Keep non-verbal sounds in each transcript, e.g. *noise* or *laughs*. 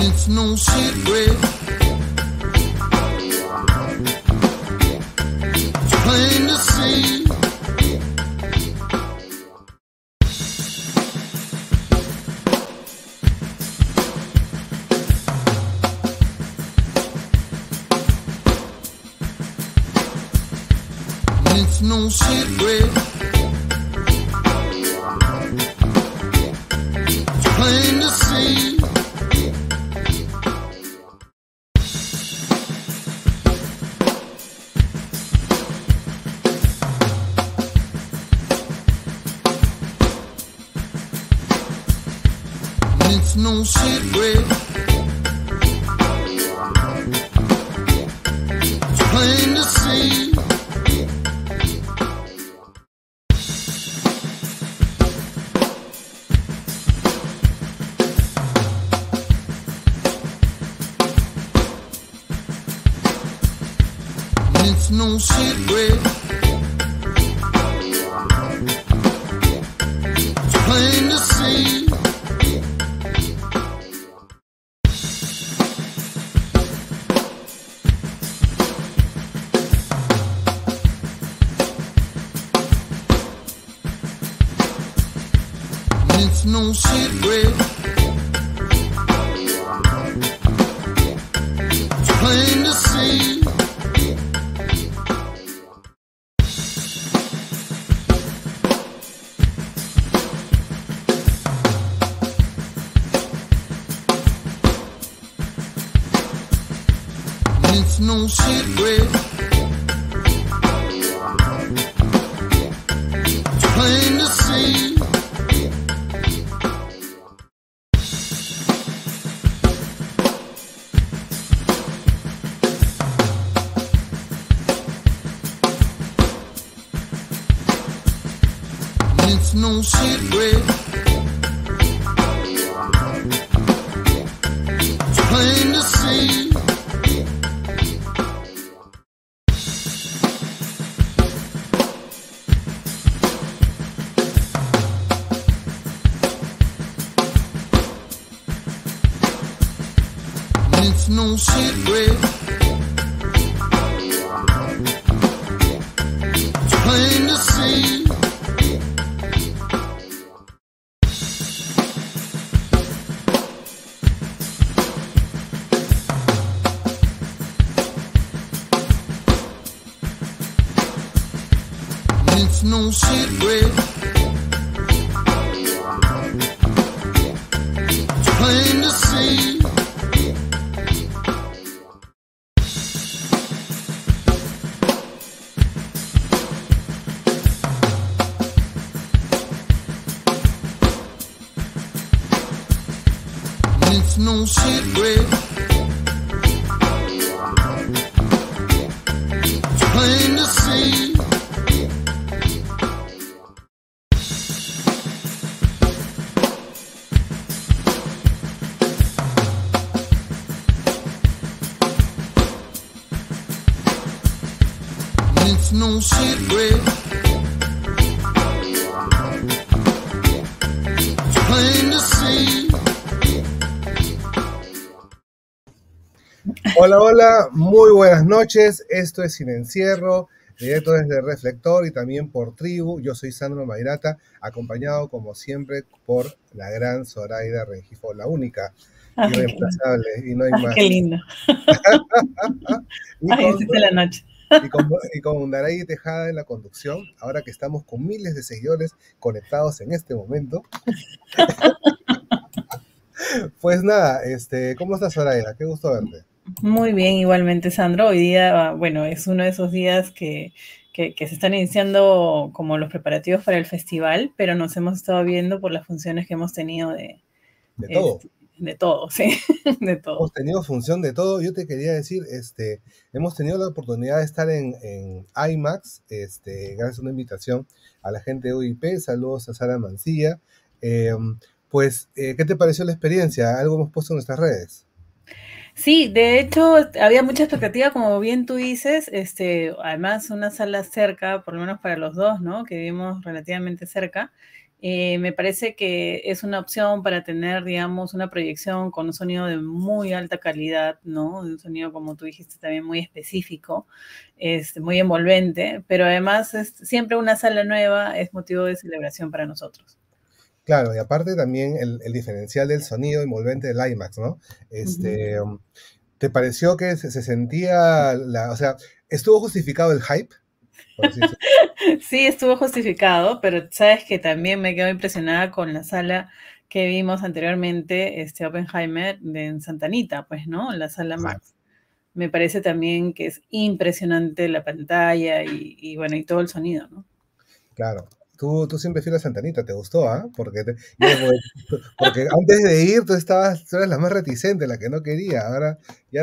it's no secret. It's plain to see. It's no secret. no secret. no Hola, hola, muy buenas noches. Esto es Sin Encierro, directo desde Reflector y también por Tribu. Yo soy Sandro Mayrata, acompañado como siempre por la gran Zoraida Rengifo, la única irreemplazable y no hay más. Qué lindo. *laughs* Ay, es la noche. Y con, y Daray Tejada en la conducción, ahora que estamos con miles de seguidores conectados en este momento. *laughs* pues nada, este, ¿cómo estás, Soraya? Qué gusto verte. Muy bien, igualmente, Sandro. Hoy día, bueno, es uno de esos días que, se están iniciando como los preparativos para el festival, pero nos hemos estado viendo por las funciones que hemos tenido de... De todo. Este, de todo, *laughs* sí, de todo. Hemos tenido función de todo. Yo te quería decir, este, hemos tenido la oportunidad de estar en, en IMAX, este, gracias a una invitación a la gente de UIP. Saludos a Sara Mancilla. Em, pues, eh, ¿qué te pareció la experiencia? Algo hemos puesto en nuestras redes. Sí, de hecho, había mucha expectativa, como bien tú dices, este, además una sala cerca, por lo menos para los dos, ¿no? Que vivimos relativamente cerca. Eh, me parece que es una opción para tener, digamos, una proyección con un sonido de muy alta calidad, ¿no? Un sonido, como tú dijiste, también muy específico, este, muy envolvente, pero además es, siempre una sala nueva es motivo de celebración para nosotros. Claro, y aparte también el, diferencial del sonido envolvente del IMAX, ¿no? Este, um, ¿Te pareció que se, sentía, la, o sea, estuvo justificado el hype? *laughs* Sí, estuvo justificado, pero sabes que también me quedo impresionada con la sala que vimos anteriormente, este Oppenheimer de, en Santanita, pues, ¿no? La sala Max. Me parece también que es impresionante la pantalla y, y bueno, y todo el sonido, ¿no? Claro, Tú, tú siempre fui a Santanita, te gustó, ¿ah? Porque, porque antes de ir tú estabas, eras la más reticente, la que no quería. Ahora ya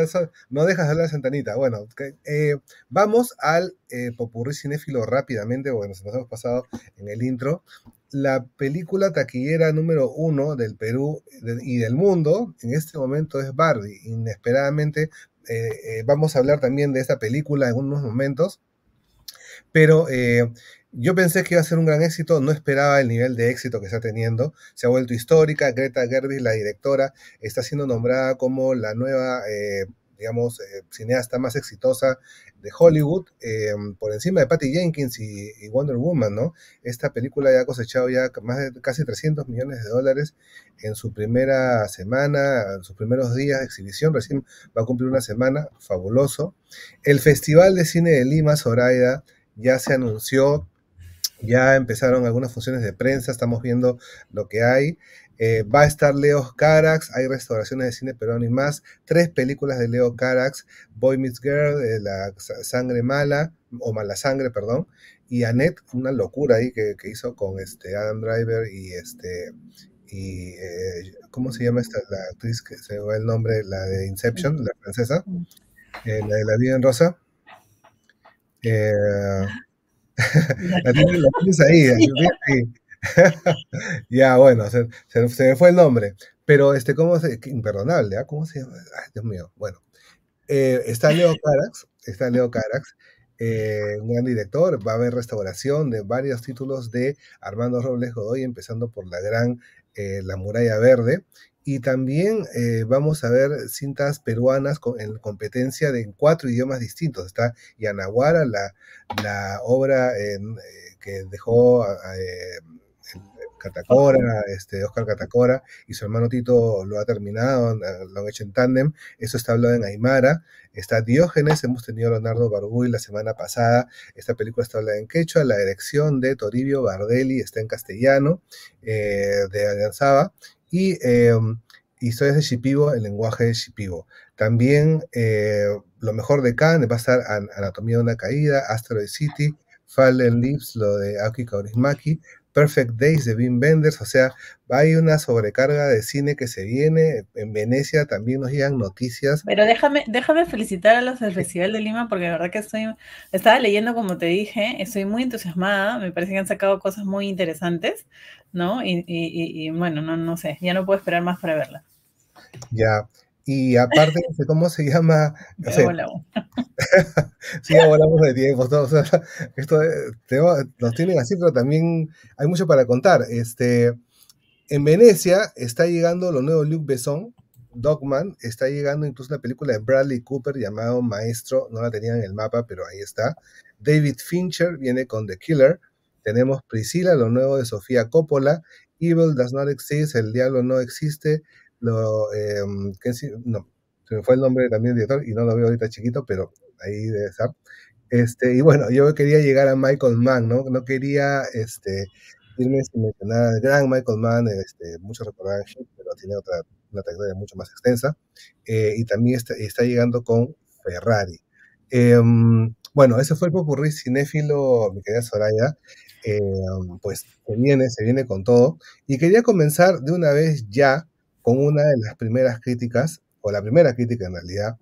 no dejas de hablar a Santanita. Bueno, eh, vamos al eh, Popurrí Cinéfilo rápidamente, bueno, nos hemos pasado en el intro. La película taquillera número uno del Perú y del mundo en este momento es Barbie. Inesperadamente eh, eh, vamos a hablar también de esta película en unos momentos. Pero yo pensé que iba a ser un gran éxito, no esperaba el nivel de éxito que está teniendo. Se ha vuelto histórica. Greta Gerwig, la directora, está siendo nombrada como la nueva, eh, digamos, eh, cineasta más exitosa de Hollywood, em, por encima de Patty Jenkins y, Wonder Woman, ¿no? Esta película ya ha cosechado ya más de casi 300 millones de dólares en su primera semana, en sus primeros días de exhibición. Recién va a cumplir una semana, fabuloso. El Festival de Cine de Lima, Zoraida, ya se anunció ya empezaron algunas funciones de prensa, estamos viendo lo que hay. Eh, va a estar Leo Carax, hay restauraciones de cine pero no hay más. Tres películas de Leo Carax, Boy Meets Girl, eh, La Sangre Mala, o Mala Sangre, perdón, y Annette, una locura ahí que, hizo con este Adam Driver y este y eh, ¿cómo se llama esta la actriz que se va el nombre? La de Inception, la francesa, la de La Vida en Rosa ya, bueno, se, me fue el nombre. Pero, este, ¿cómo se...? Imperdonable, ¿ah? ¿Cómo se llama? Ay, Dios mío. Bueno, eh, está Leo Carax, está Leo Carax, eh, un gran director. Va a haber restauración de varios títulos de Armando Robles Godoy, empezando por la gran eh, La Muralla Verde. Y también eh, vamos a ver cintas peruanas con, en competencia de en cuatro idiomas distintos. Está Yanaguara, la, obra eh, que dejó eh, Catacora, este, Oscar Catacora y su hermano Tito lo ha terminado, lo han hecho en tándem, eso está hablado en Aymara, está Diógenes, hemos tenido a Leonardo Barbuy la semana pasada, esta película está hablada en quechua, la dirección de Toribio Bardelli está en castellano, de Alianzaba, y historias em, de Shipibo, el lenguaje de Shipibo. También eh, lo mejor de Cannes va a estar Anatomía de una caída, Asteroid City, Fallen Leaves, lo de Aki Kaurismaki, Perfect Days de Wim Benders, o sea, hay una sobrecarga de cine que se viene. En Venecia también nos llegan noticias. Pero déjame, déjame felicitar a los del Festival de Lima porque la verdad que estoy, estaba leyendo como te dije, estoy muy entusiasmada, me parece que han sacado cosas muy interesantes. ¿no? Y, bueno, no, no sé, ya no puedo esperar más para verla. Ya, y aparte, cómo se llama. *laughs* sí, volamos de tiempo. esto eh, nos tienen así, pero también hay mucho para contar. Este, en Venecia está llegando lo nuevo Luke Besson, Dogman. Está llegando incluso la película de Bradley Cooper llamado Maestro. No la tenían en el mapa, pero ahí está. David Fincher viene con The Killer. Tenemos Priscila, lo nuevo de Sofía Coppola, Evil Does Not Exist, El Diablo No Existe, lo, em, no, se me fue el nombre también del director y no lo veo ahorita chiquito, pero ahí debe estar. Este, y bueno, yo quería llegar a Michael Mann, ¿no? No quería este, irme sin mencionar gran Michael Mann, este, muchos recordarán pero tiene otra, una trayectoria mucho más extensa. Eh, y también está, llegando con Ferrari. Em, bueno, ese fue el popurrí cinéfilo, mi querida Soraya. Eh, pues se viene, se viene con todo. Y quería comenzar de una vez ya con una de las primeras críticas, o la primera crítica en realidad,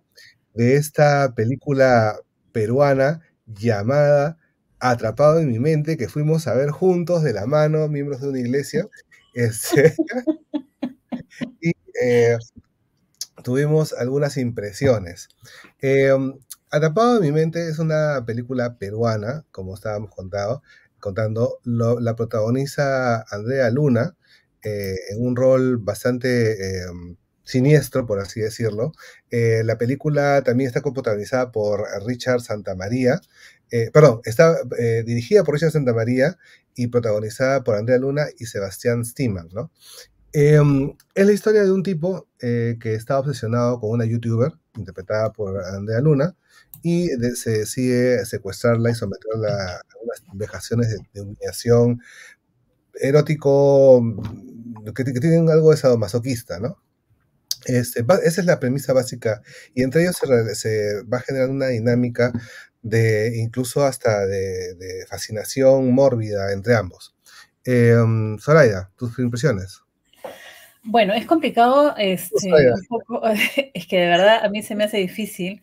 de esta película peruana llamada Atrapado en mi mente, que fuimos a ver juntos de la mano, miembros de una iglesia. *laughs* y eh, tuvimos algunas impresiones. Eh, Atrapado en mi mente es una película peruana, como estábamos contando contando, la protagoniza Andrea Luna eh, en un rol bastante em, siniestro, por así decirlo. Eh, la película también está protagonizada por Richard Santamaría, eh, perdón, está dirigida por Richard Santamaría y protagonizada por Andrea Luna y Sebastián Stiemann. Em, es la historia de un tipo que está obsesionado con una youtuber interpretada por Andrea Luna, y se decide secuestrarla y someterla a unas vejaciones de, humillación erótico mm, que, tienen algo de sadomasoquista, ¿no? Este, esa es la premisa básica y entre ellos se, va generando una dinámica de incluso hasta de, fascinación mórbida entre ambos. Soraya, em, tus impresiones. Bueno, es complicado, este, *laughs* es que de verdad a mí se me hace difícil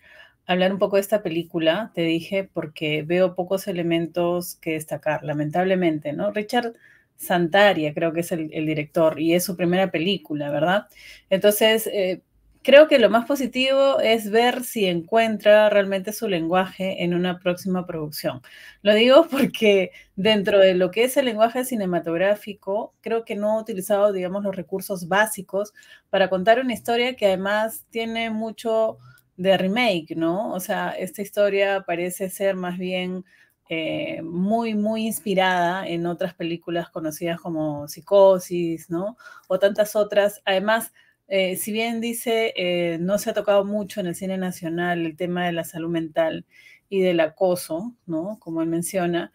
hablar un poco de esta película, te dije, porque veo pocos elementos que destacar, lamentablemente, ¿no? Richard Santaria creo que es el, director y es su primera película, ¿verdad? Entonces, eh, creo que lo más positivo es ver si encuentra realmente su lenguaje en una próxima producción. Lo digo *laughs* porque dentro de lo que es el lenguaje cinematográfico, creo que no ha utilizado, digamos, los recursos básicos para contar una historia que además tiene mucho de remake, ¿no? O sea, esta historia parece ser más bien eh, muy, muy inspirada en otras películas conocidas como Psicosis, ¿no? O tantas otras. Además, eh, si bien dice, eh, no se ha tocado mucho en el cine nacional el tema de la salud mental y del acoso, ¿no? Como él menciona,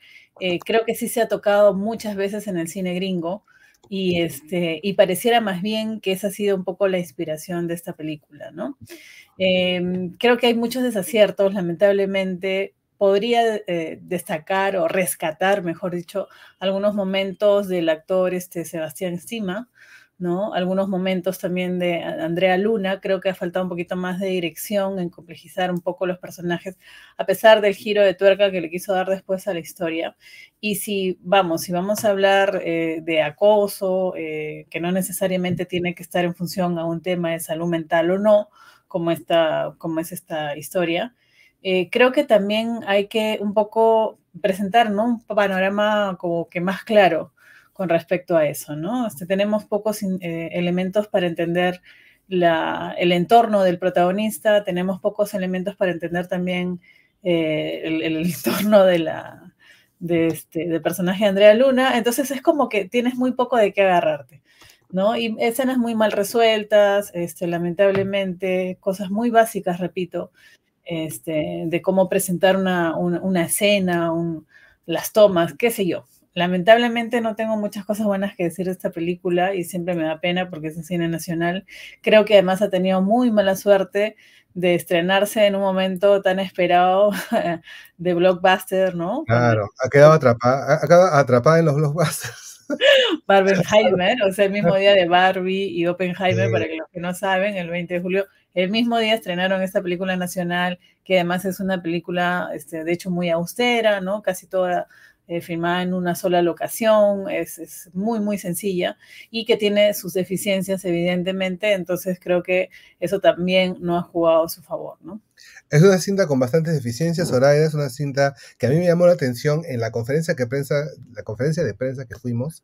creo que sí se ha tocado muchas veces en el cine gringo, y, este, y pareciera más bien que esa ha sido un poco la inspiración de esta película, ¿no? Em, creo que hay muchos desaciertos, lamentablemente. Podría eh, destacar o rescatar, mejor dicho, algunos momentos del actor este, Sebastián Sima, algunos momentos también de Andrea Luna, creo que ha faltado un poquito más de dirección en complejizar un poco los personajes, a pesar del giro de tuerca que le quiso dar después a la historia. Y si vamos, si vamos a hablar eh, de acoso, eh, que no necesariamente tiene que estar en función a un tema de salud mental o no, como, esta, como es esta historia, eh, creo que también hay que un poco presentar ¿no? un panorama como que más claro con respecto a eso, ¿no? Este, tenemos pocos eh, elementos para entender el entorno del protagonista, tenemos pocos elementos para entender también eh, el, *laughs* entorno de la, de este, del personaje de Andrea Luna, entonces es como que tienes muy poco de qué agarrarte. ¿No? Y escenas muy mal resueltas, este, lamentablemente, cosas muy básicas, repito, este, de cómo presentar una, escena, las tomas, qué sé yo, lamentablemente no tengo muchas cosas buenas que decir de esta película y siempre me da pena porque es un cine nacional. Creo que además ha tenido muy mala suerte de estrenarse en un momento tan esperado *laughs* de blockbuster, ¿no? Claro, ha quedado atrapada, ha en los blockbusters. Barbenheimer, *laughs* o sea, el mismo día de Barbie y Oppenheimer, para que los que no saben, el 20 de julio, el mismo día estrenaron esta película nacional, que además es una película, este, de hecho, muy austera, ¿no? Casi toda eh, firmada en una sola locación, es, es, muy, muy sencilla y que tiene sus deficiencias, evidentemente, entonces creo que eso también no ha jugado a su favor, ¿no? Es una cinta con bastantes deficiencias, Soraya, es una cinta que a mí me llamó la atención en la conferencia, que prensa, la conferencia de prensa que fuimos,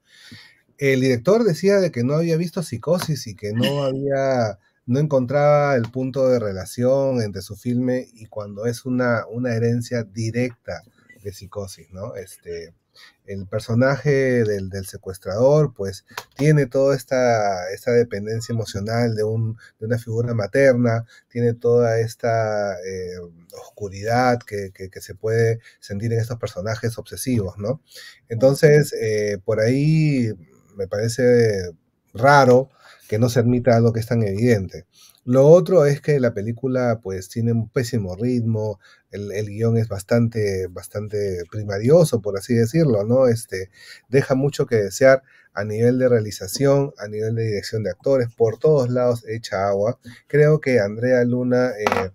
el director decía de que no había visto psicosis y que no *laughs* había no encontraba el punto de relación entre su filme y cuando es una, una herencia directa de psicosis, ¿no? Este, el personaje del, secuestrador, pues, tiene toda esta, esta dependencia emocional de, una figura materna, tiene toda esta eh, oscuridad que, se puede sentir en estos personajes obsesivos, ¿no? Entonces, eh, por ahí me parece raro que no se admita algo que es tan evidente. Lo otro es que la película pues tiene un pésimo ritmo, el, guión es bastante, bastante primarioso, por así decirlo, ¿no? Este, deja mucho que desear a nivel de realización, a nivel de dirección de actores, por todos lados echa agua. Creo que Andrea Luna eh,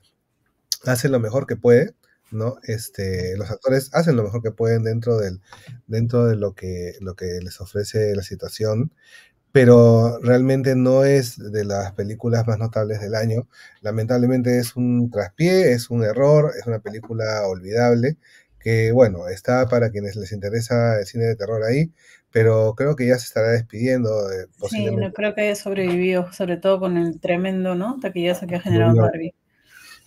hace lo mejor que puede. ¿no? Este, los actores hacen lo mejor que pueden dentro, del, dentro de lo que, lo que les ofrece la situación pero realmente no es de las películas más notables del año. Lamentablemente es un traspié, es un error, es una película olvidable, que bueno, está para quienes les interesa el cine de terror ahí, pero creo que ya se estará despidiendo. Eh, sí, no creo que haya sobrevivido, sobre todo con el tremendo taquillazo que ha generado Barbie.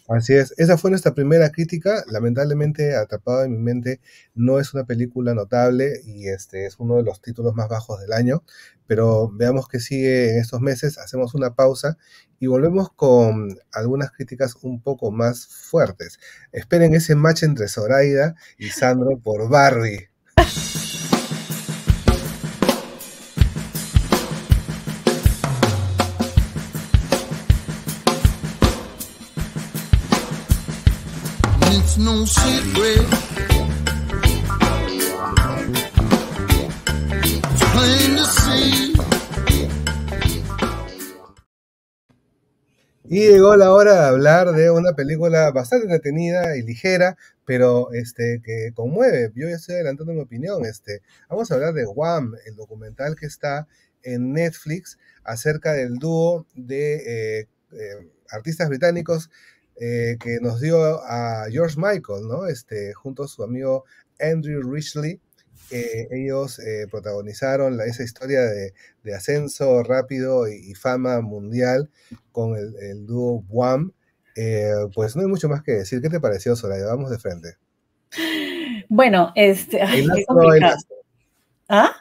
Así es, esa fue nuestra primera crítica. Lamentablemente, Atrapado en mi mente no es una película notable y este es uno de los títulos más bajos del año, pero veamos que sigue en estos meses, hacemos una pausa y volvemos con algunas críticas un poco más fuertes. Esperen ese match entre Zoraida y Sandro por Barbie. Y llegó la hora de hablar de una película bastante entretenida y ligera, pero este, que conmueve. Yo ya estoy adelantando mi opinión. Este, vamos a hablar de Wham, el documental que está en Netflix acerca del dúo de eh, eh, artistas británicos eh, que nos dio a George Michael, ¿no? Este, junto a su amigo Andrew Richley. ellos eh, protagonizaron esa historia de, ascenso rápido y, fama mundial con el, dúo Wham. Eh, pues no hay mucho más que decir. ¿Qué te pareció, Soraya? Vamos de frente. Bueno, este... ¿Ah?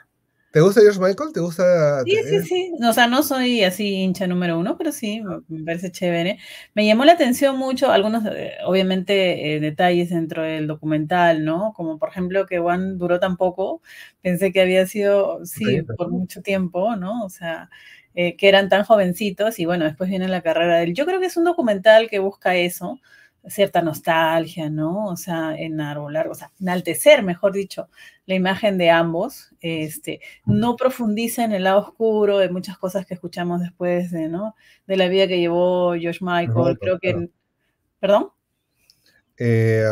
¿Te gusta George Michael? ¿Te gusta? Sí, sí, sí. O sea, no soy así hincha número uno, pero sí, me parece chévere. Me llamó la atención mucho algunos, eh, obviamente, eh, detalles dentro del documental, ¿no? Como por ejemplo que Juan duró tan poco, pensé que había sido, sí, por mucho tiempo, ¿no? O sea, eh, que eran tan jovencitos y bueno, después viene la carrera de él. Yo creo que es un documental que busca eso, cierta nostalgia, ¿no? O sea, enarbolar, o sea, enaltecer, mejor dicho, la imagen de ambos, este, no profundiza en el lado oscuro de muchas cosas que escuchamos después de, ¿no? De la vida que llevó Josh Michael, creo que... ¿Perdón? Eh,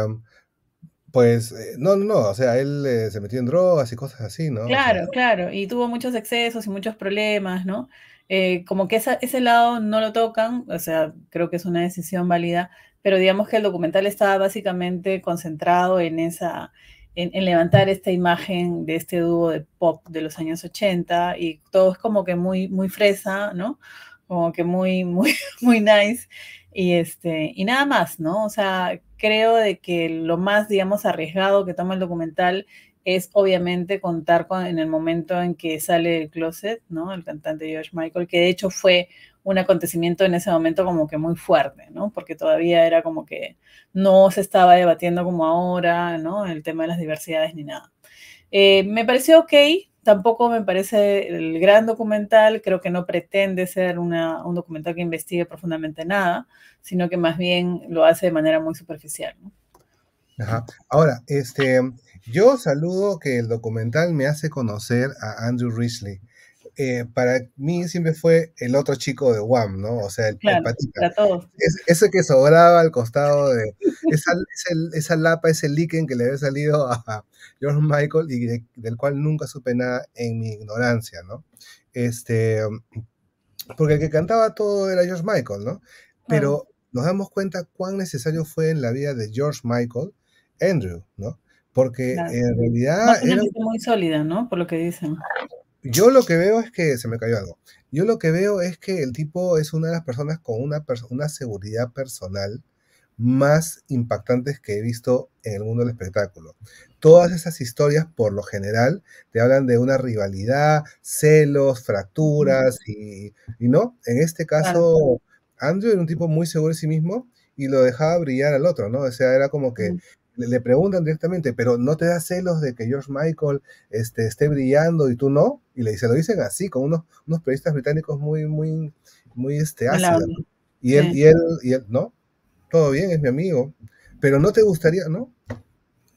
pues eh, no, no, o sea, él eh, se metió en drogas y cosas así, ¿no? Claro, claro, y tuvo muchos excesos y muchos problemas, ¿no? como que esa, ese lado no lo tocan, o sea, creo que es una decisión válida, pero digamos que el documental estaba básicamente concentrado en esa, en, levantar esta imagen de este dúo de pop de los años 80 y todo es como que muy, muy fresa, ¿no? Como que muy, *laughs* muy, muy nice y este, y nada más, ¿no? O sea, creo de que lo más, digamos, arriesgado que toma el documental es obviamente contar en el momento en que sale el closet, ¿no? El cantante George Michael, que de hecho fue un acontecimiento en ese momento como que muy fuerte, ¿no? Porque todavía era como que no se estaba debatiendo como ahora, ¿no? El tema de las diversidades ni nada. Eh, me pareció ok, tampoco me parece el gran documental, creo que no pretende ser un documental que investigue profundamente nada, sino que más bien lo hace de manera muy superficial, Ajá. Ahora, este, yo saludo que el documental me hace conocer a Andrew Risley. Eh, para mí siempre fue el otro chico de Wham, ¿no? O sea, el, claro, patita. ese que sobraba al costado de. Esa, lapa, ese líquen que le había salido a George Michael y del cual nunca supe nada en mi ignorancia, ¿no? Este. Porque el que cantaba todo era George Michael, ¿no? Pero nos damos cuenta cuán necesario fue en la vida de George Michael, Andrew, ¿no? Porque en realidad. muy sólida, ¿no? Por lo que dicen. Yo lo que veo es que. Se me cayó algo. Yo lo que veo es que el tipo es una de las personas con una, una seguridad personal más impactantes que he visto en el mundo del espectáculo. Todas esas historias, por lo general, te hablan de una rivalidad, celos, fracturas y, y no. En este caso, Andrew era un tipo muy seguro de sí mismo y lo dejaba brillar al otro, ¿no? O sea, era como que le, preguntan directamente, pero ¿no te da celos de que George Michael este, esté brillando y tú no? Y le, dice lo dicen así, con unos, unos periodistas británicos muy, muy, muy este, ácidos. Y él, y él, y él, no, todo bien, es mi amigo, pero no te gustaría, ¿no?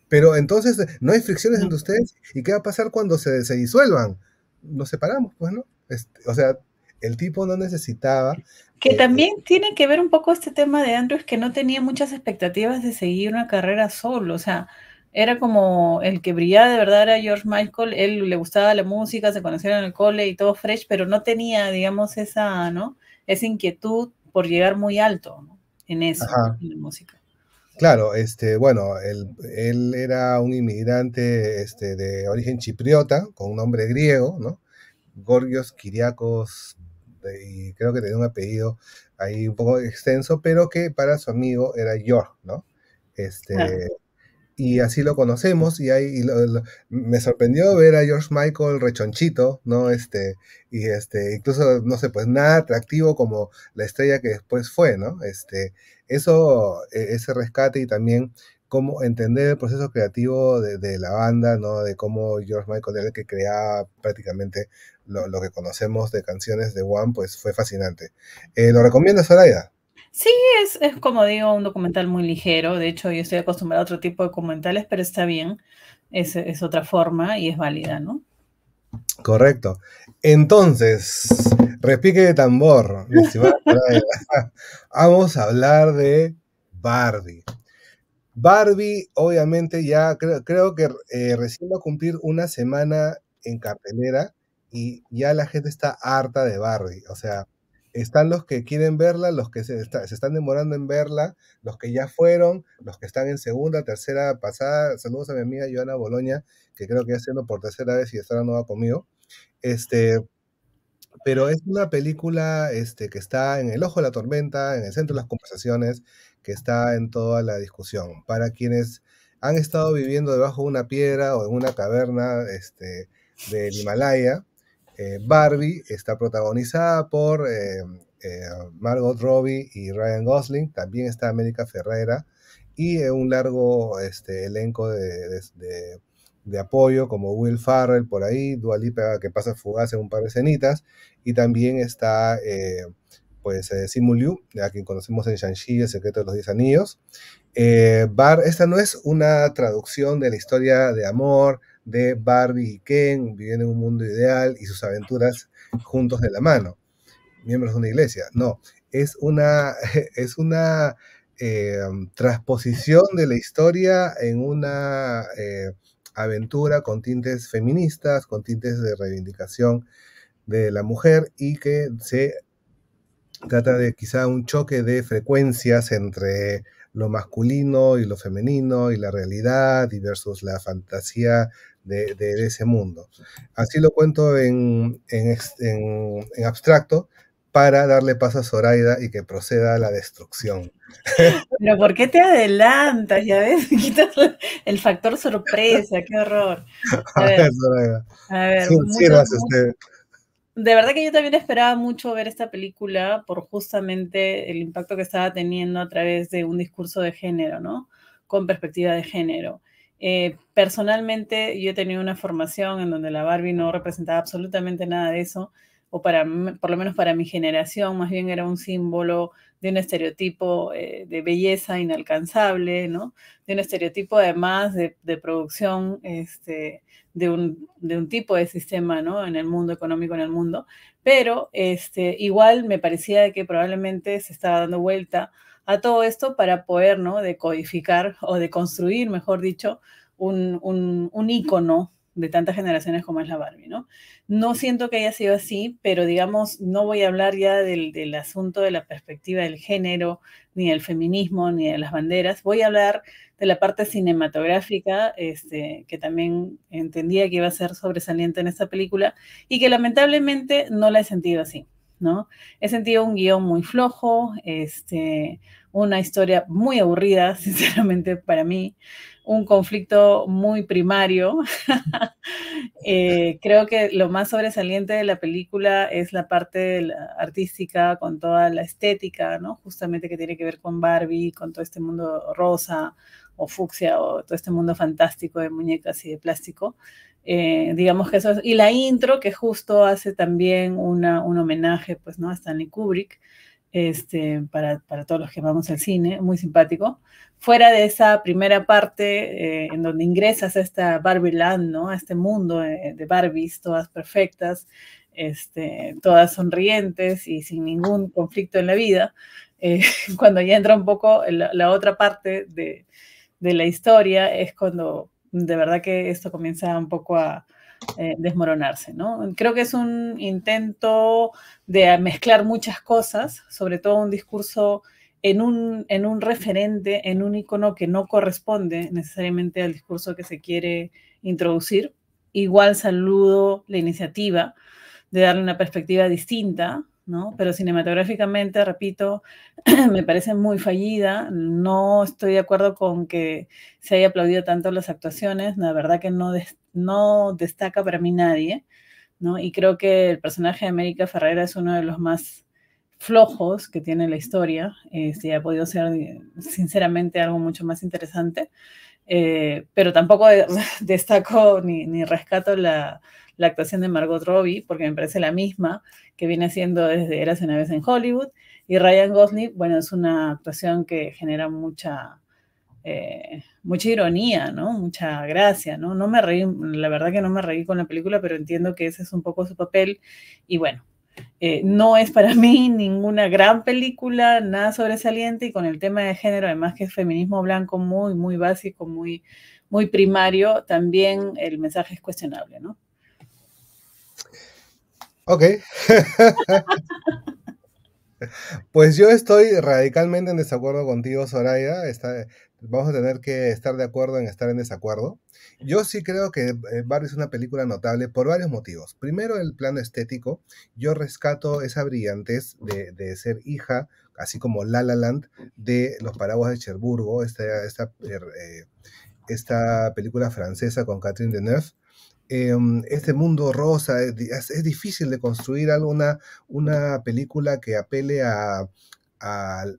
Pero entonces no hay fricciones entre ustedes. ¿Y qué va a pasar cuando se, se disuelvan? Nos separamos, pues, ¿no? Este, o sea, el tipo no necesitaba. Que eh, también tiene que ver un poco este tema de Andrews, que no tenía muchas expectativas de seguir una carrera solo. O sea, era como el que brillaba de verdad era George Michael. Él le gustaba la música, se conocieron en el cole y todo fresh, pero no tenía, digamos, esa, ¿no? Esa inquietud por llegar muy alto en eso, en la música. Claro, este, bueno, él, era un inmigrante este, de origen chipriota, con un nombre griego, ¿no? Gorgios Kiriakos y creo que tenía un apellido ahí un poco extenso, pero que para su amigo era York, ¿no? Este, Y así lo conocemos y, ahí me sorprendió ver a George Michael rechonchito, ¿no? Este, y este, incluso, no sé, pues nada atractivo como la estrella que después fue, ¿no? Este, eso, e, ese rescate y también cómo entender el proceso creativo de, la banda, ¿no? De cómo George Michael era el que creaba prácticamente lo, que conocemos de canciones de One, pues fue fascinante. Eh, ¿Lo recomiendas, Zoraida? Sí, es, como digo, un documental muy ligero. De hecho, yo estoy acostumbrado a otro tipo de documentales, pero está bien. Es, otra forma y es válida, ¿no? Correcto. Entonces, repique de tambor, *laughs* Vamos a hablar de Bardi. Barbie, obviamente, ya creo, creo que eh, recién va a cumplir una semana en cartelera y ya la gente está harta de Barbie. O sea, están los que quieren verla, los que se, están demorando en verla, los que ya fueron, los que están en segunda, tercera pasada. Saludos a mi amiga Joana Boloña, que creo que ya siendo por tercera vez y estará nueva no conmigo. Este, pero es una película este, que está en el ojo de la tormenta, en el centro de las conversaciones, que está en toda la discusión. Para quienes han estado viviendo debajo de una piedra o en una caverna este, del Himalaya, eh, Barbie está protagonizada por eh, eh, Margot Robbie y Ryan Gosling, también está América Ferrera y un largo este, elenco de, apoyo como Will Farrell por ahí, Dualipa que pasa fugaz en un par de cenitas y también está pues eh, Simu Liu, a quien conocemos en Shang-Chi, El secreto de los diez anillos. Eh, Bar, esta no es una traducción de la historia de amor de Barbie y Ken viviendo en un mundo ideal y sus aventuras juntos de la mano, miembros de una iglesia. No, es una, *laughs* es una eh, transposición de la historia en una eh, aventura con tintes feministas, con tintes de reivindicación de la mujer y que se trata de quizá un choque de frecuencias entre lo masculino y lo femenino y la realidad versus la fantasía de, ese mundo. Así lo cuento en, abstracto para darle paso a Zoraida y que proceda a la destrucción. Pero ¿por qué te adelantas? Ya ves, *laughs* quitas el factor sorpresa, qué horror. *laughs* A ver, Zoraida, sí, sí, de verdad que yo también esperaba mucho ver esta película por justamente el impacto que estaba teniendo a través de un discurso de género, ¿no? Con perspectiva de género. Eh, personalmente, yo he tenido una formación en donde la Barbie no representaba absolutamente nada de eso o para, por lo menos para mi generación, más bien era un símbolo de un estereotipo eh, de belleza inalcanzable, ¿no? De un estereotipo además de, producción este, de, un, tipo de sistema, ¿no? En el mundo económico, en el mundo. Pero este, igual me parecía que probablemente se estaba dando vuelta a todo esto para poder, ¿no? Decodificar o de construir, mejor dicho, un, un, un ícono de tantas generaciones como es la Barbie, ¿no? No siento que haya sido así, pero digamos, no voy a hablar ya del, asunto de la perspectiva del género, ni del feminismo, ni de las banderas. Voy a hablar de la parte cinematográfica, este, que también entendía que iba a ser sobresaliente en esta película, y que lamentablemente no la he sentido así. He sentido un guión muy flojo, este, una historia muy aburrida, *laughs* sinceramente, para mí, un conflicto muy primario. *laughs* Eh, creo que lo más sobresaliente de la película es la parte artística, con toda la estética, Justamente que tiene que ver con Barbie, con todo este mundo rosa o fucsia o todo este mundo fantástico de muñecas y de plástico. Eh, digamos que eso y la intro que justo hace también una, un homenaje pues no a Stanley Kubrick este, para, para todos los que vamos al cine, muy simpático. Fuera de esa primera parte eh, en donde ingresas a esta Barbie Land, ¿no? a este mundo eh, de, Barbies, todas perfectas, este, todas sonrientes y sin ningún conflicto en la vida, *laughs* cuando ya entra un poco la, la otra parte de, de la historia es cuando de verdad que esto comienza un poco a eh, desmoronarse, ¿no? Creo que es un intento de mezclar muchas cosas, sobre todo un discurso en un, en un referente, en un icono que no corresponde necesariamente al discurso que se quiere introducir. Igual saludo la iniciativa de darle una perspectiva distinta pero cinematográficamente, repito, *clears throat* me parece muy fallida. No estoy de acuerdo con que se haya aplaudido tanto las actuaciones. La verdad que no, destaca para mí nadie, ¿no? Y creo que el personaje de América Ferrera es uno de los más flojos que tiene la historia. Si este, ha podido ser, sinceramente, algo mucho más interesante. Eh, pero tampoco *laughs* destaco ni rescato la, la actuación de Margot Robbie, porque me parece la misma que viene haciendo desde Eras una vez en Hollywood. Y Ryan Gosling, bueno, es una actuación que genera mucha, eh, mucha ironía, ¿no? Mucha gracia, ¿no? No me reí, la verdad que no me reí con la película, pero entiendo que ese es un poco su papel. Y bueno, eh, no es para *laughs* mí ninguna gran película, nada sobresaliente, y con el tema de género, además que es feminismo blanco muy, muy básico, muy, muy primario, también el mensaje es cuestionable, ¿no? Ok. *laughs* pues yo estoy radicalmente en desacuerdo contigo, Soraya. vamos a tener que estar de acuerdo en estar en desacuerdo. Yo sí creo que eh, Barry es una película notable por varios motivos. Primero, el plano estético. Yo rescato esa brillantez de, ser hija, así como La La Land, de Los Paraguas de Cherburgo, esta eh, película francesa con Catherine Deneuve Em, este mundo rosa, es, difícil de construir alguna, una película que apele a,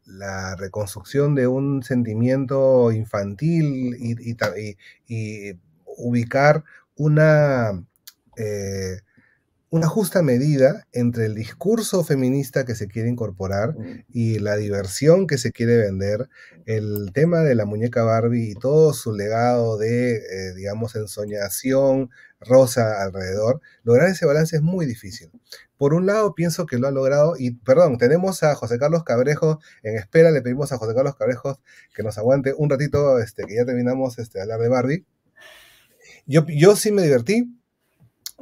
la reconstrucción de un sentimiento infantil y, y, ubicar una eh, una justa medida entre el discurso feminista que se quiere incorporar y la diversión que se quiere vender, el tema de la muñeca Barbie y todo su legado de, eh, digamos, ensoñación rosa alrededor, lograr ese balance es muy difícil. Por un lado, pienso que lo ha logrado, y perdón, tenemos a José Carlos Cabrejo en espera, le pedimos a José Carlos Cabrejos que nos aguante un ratito, este, que ya terminamos este, de hablar de Barbie. Yo, yo sí me divertí,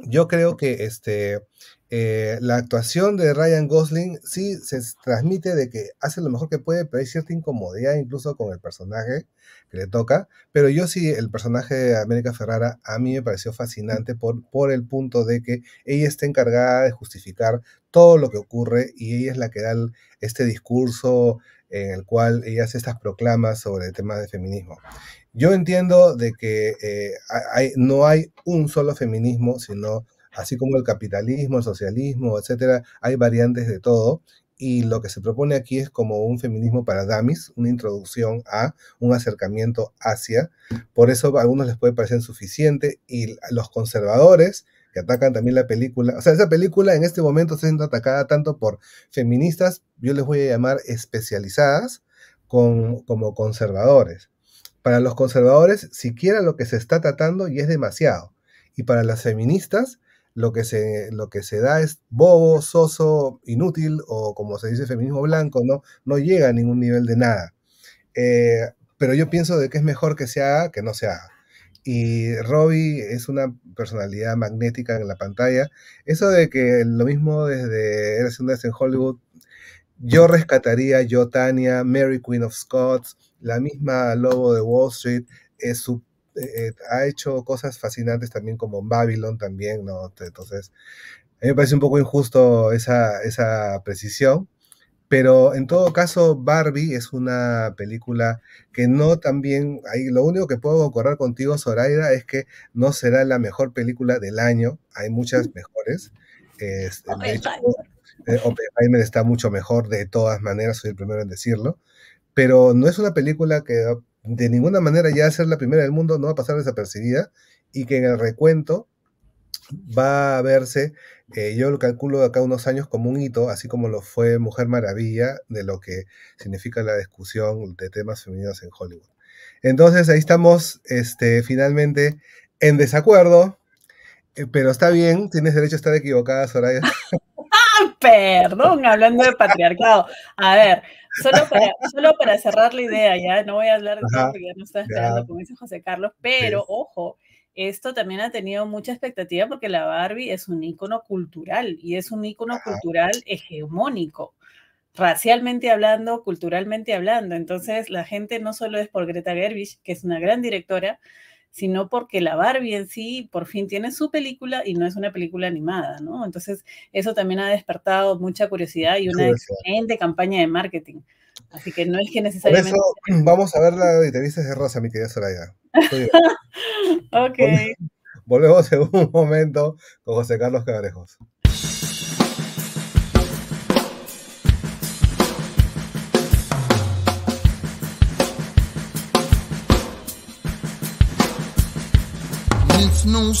yo creo que este, eh, la actuación de Ryan Gosling sí se transmite de que hace lo mejor que puede, pero hay cierta incomodidad incluso con el personaje que le toca. Pero yo sí, el personaje de América Ferrara a mí me pareció fascinante por, por el punto de que ella está encargada de justificar todo lo que ocurre y ella es la que da este discurso en el cual ella hace estas proclamas sobre el tema de feminismo. Yo entiendo de que eh, no hay un solo feminismo, sino así como el capitalismo, el socialismo, etcétera, hay variantes de todo. Y lo que se propone aquí es como un feminismo para damis, una introducción a, un acercamiento hacia. Por eso a algunos les puede parecer insuficiente y los conservadores que atacan también la película. O sea, esa película en este momento está siendo atacada tanto por feministas, yo les voy a llamar especializadas, como conservadores. Para los conservadores, siquiera lo que se está tratando y es demasiado. Y para las feministas, lo que se, lo que se da es bobo, soso, inútil, o como se dice feminismo blanco, ¿no? No llega a ningún nivel de nada. Eh, pero yo pienso de que es mejor que se haga que no se haga. Y Robbie es una personalidad magnética en la pantalla. Eso de que lo mismo desde Eres una en Hollywood, yo rescataría yo, Tania, Mary Queen of Scots, la misma Lobo de Wall Street eh, eh, ha hecho cosas fascinantes también como Babylon también, ¿no? Entonces, a mí me parece un poco injusto esa, esa precisión. Pero en todo caso, Barbie es una película que no también, ahí lo único que puedo correr contigo, Zoraida, es que no será la mejor película del año. Hay muchas mejores. Este, eh, está mucho mejor de todas maneras, soy el primero en decirlo pero no es una película que de ninguna manera ya ser la primera del mundo no va a pasar desapercibida y que en el recuento va a verse, eh, yo lo calculo de acá unos años como un hito, así como lo fue Mujer Maravilla, de lo que significa la discusión de temas femeninos en Hollywood. Entonces ahí estamos este, finalmente en desacuerdo, eh, pero está bien, tienes derecho a estar equivocada, Soraya. *laughs* Perdón, hablando de patriarcado. A ver, *laughs* solo, para, cerrar la idea, ya no voy a hablar de eso porque ya no estaba esperando, con dice José Carlos, pero ojo, esto también ha tenido mucha expectativa porque la Barbie es un ícono cultural y es un ícono cultural hegemónico racialmente hablando, culturalmente hablando. Entonces, la gente no solo es por Greta Gerwig, que es una gran directora, sino porque la Barbie en sí por fin tiene su película y no es una película animada, ¿no? Entonces, eso también ha despertado mucha curiosidad y una excelente campaña de marketing. Así que no es que necesariamente... *clears throat* vamos a ver la te de Rosa, mi querida Soraya. *laughs* ok. Volvemos en un momento con José Carlos Cabrejos. no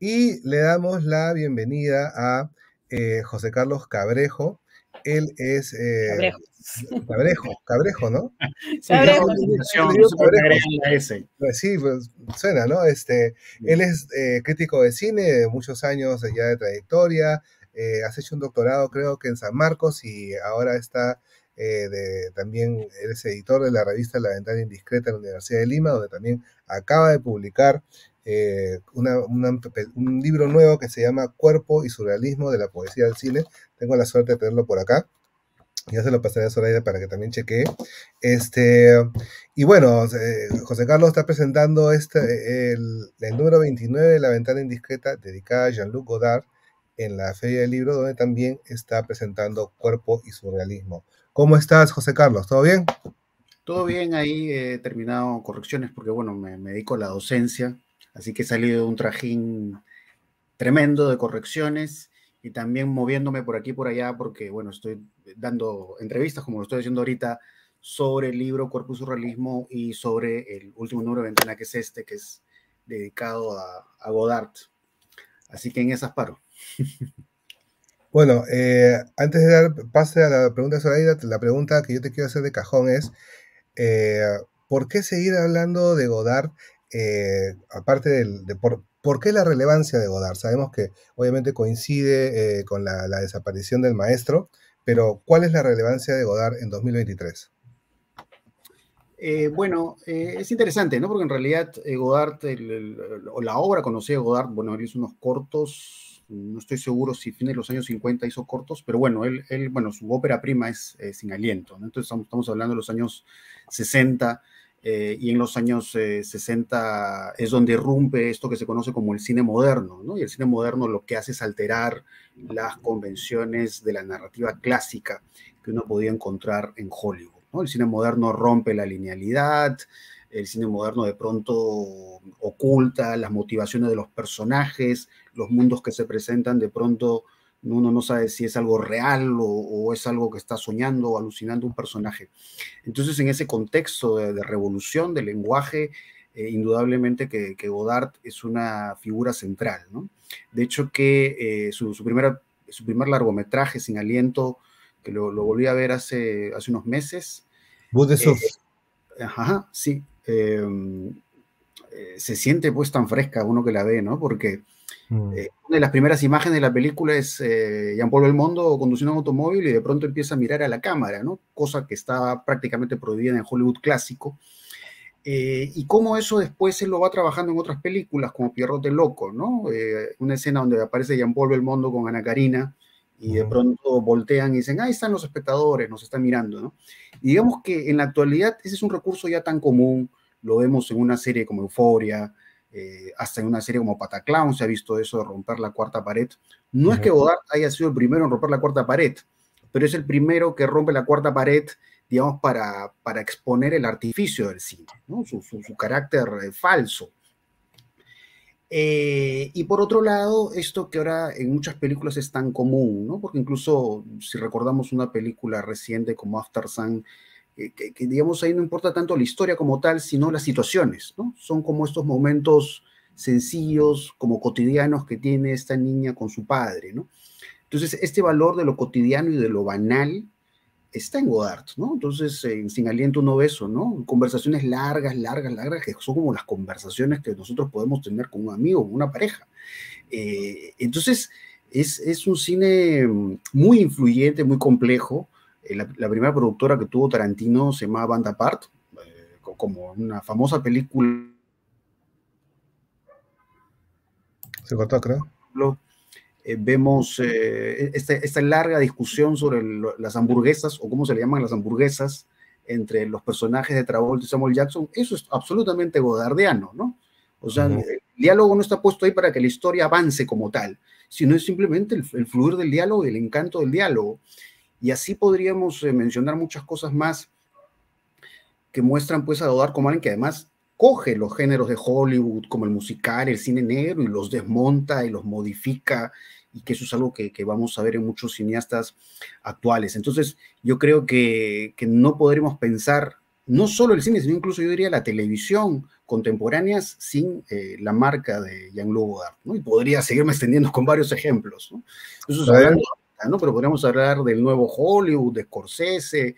Y le damos la bienvenida a eh, José Carlos Cabrejo. Él es. Eh, Cabrejo. Cabrejo, Cabrejo, ¿no? Sí, pues sí, pues, suena, ¿no? Este, él es eh, crítico de cine de muchos años ya de trayectoria, eh, has hecho un doctorado creo que en San Marcos y ahora está eh, también eres editor de la revista La Ventana Indiscreta en la Universidad de Lima, donde también acaba de publicar eh, un libro nuevo que se llama Cuerpo y Surrealismo de la Poesía del Cine. Tengo la suerte de tenerlo por acá. Ya se lo pasaré a Zoraida para que también chequee. Este, y bueno, José Carlos está presentando este, el, número 29 de La Ventana Indiscreta dedicada a Jean-Luc Godard, en la Feria del Libro, donde también está presentando Cuerpo y Surrealismo. ¿Cómo estás, José Carlos? ¿Todo bien? Todo bien, ahí he terminado correcciones porque, bueno, me, dedico a la docencia, así que he salido de un trajín tremendo de correcciones y también moviéndome por aquí y por allá porque, bueno, estoy dando entrevistas, como lo estoy haciendo ahorita, sobre el libro Cuerpo y Surrealismo y sobre el último número de ventana que es este, que es dedicado a, a Godard. Así que en esas paro. Bueno, eh, antes de dar pase a la pregunta de Zoraida, la pregunta que yo te quiero hacer de cajón es, eh, ¿por qué seguir hablando de Godard? Eh, aparte del, de por, qué la relevancia de Godard? Sabemos que obviamente coincide con la, desaparición del maestro, pero ¿cuál es la relevancia de Godard en 2023? bueno, es interesante, ¿no? Porque en realidad Godard, el, la obra conocida de Godard, bueno, es unos cortos no estoy seguro si fines de los años 50 hizo cortos, pero bueno, él, bueno, su ópera prima es eh, Sin Aliento, entonces estamos, estamos, hablando de los años 60 eh, y en los años 60 eh, es donde irrumpe esto que se conoce como el cine moderno, y el cine moderno lo que hace es alterar las convenciones de la narrativa clásica que uno podía encontrar en Hollywood. El cine moderno rompe la linealidad, el cine moderno de pronto oculta, las motivaciones de los personajes, los mundos que se presentan, de pronto uno no sabe si es algo real o, es algo que está soñando o alucinando un personaje. Entonces, en ese contexto de, revolución del lenguaje, eh, indudablemente que, Godard es una figura central. ¿no? De hecho, que eh, su, su primer largometraje, Sin Aliento, que lo, volví a ver hace, hace unos meses. de eh, Ajá, sí. Em, eh, se siente pues tan fresca uno que la ve, ¿no? Porque mm. eh, una de las primeras imágenes de la película es eh, Jean-Paul Belmondo conduciendo un automóvil y de pronto empieza a mirar a la cámara, ¿no? Cosa que está prácticamente prohibida en Hollywood clásico. y cómo eso después se lo va trabajando en otras películas, como Pierrot el Loco, ¿no? una escena donde aparece Jean-Paul Belmondo con Ana Karina y de pronto voltean y dicen, ahí están los espectadores, nos están mirando, ¿no? Y digamos que en la actualidad ese es un recurso ya tan común, lo vemos en una serie como Euforia, eh, hasta en una serie como Pataclown se ha visto eso de romper la cuarta pared. No es que Godard haya sido el primero en romper la cuarta pared, pero es el primero que rompe la cuarta pared, digamos, para, para exponer el artificio del cine, su carácter eh, falso. Eh, y por otro lado, esto que ahora en muchas películas es tan común, ¿no? Porque incluso si recordamos una película reciente como After Sun, eh, que, que, digamos ahí no importa tanto la historia como tal, sino las situaciones, ¿no? Son como estos momentos sencillos, como cotidianos que tiene esta niña con su padre, ¿no? Entonces, este valor de lo cotidiano y de lo banal está en Godard, ¿no? Entonces, eh, Sin Aliento no beso, ¿no? Conversaciones largas, largas, largas, que son como las conversaciones que nosotros podemos tener con un amigo, con una pareja. Eh, entonces, es, un cine mm, muy influyente, muy complejo. Eh, la, primera productora que tuvo Tarantino se llamaba Banda Apart, como una famosa película. Se cortó, creo. Eh, vemos eh, esta, larga discusión sobre las hamburguesas o cómo se le llaman las hamburguesas entre los personajes de Travolta y Samuel Jackson, eso es absolutamente godardiano, ¿no? O sea, el diálogo no está puesto ahí para que la historia avance como tal, sino es simplemente el, fluir del diálogo y el encanto del diálogo. Y así podríamos eh, mencionar muchas cosas más que muestran pues a Godard como alguien que además coge los géneros de Hollywood, como el musical, el cine negro, y los desmonta y los modifica, y que eso es algo que, vamos a ver en muchos cineastas actuales. Entonces, yo creo que, no podremos pensar no solo el cine, sino incluso yo diría la televisión contemporáneas sin eh, la marca de Jean-Luc Godard, ¿no? Y podría seguirme extendiendo con varios ejemplos, ¿no? ¿no? Pero podríamos hablar del nuevo Hollywood, de Scorsese,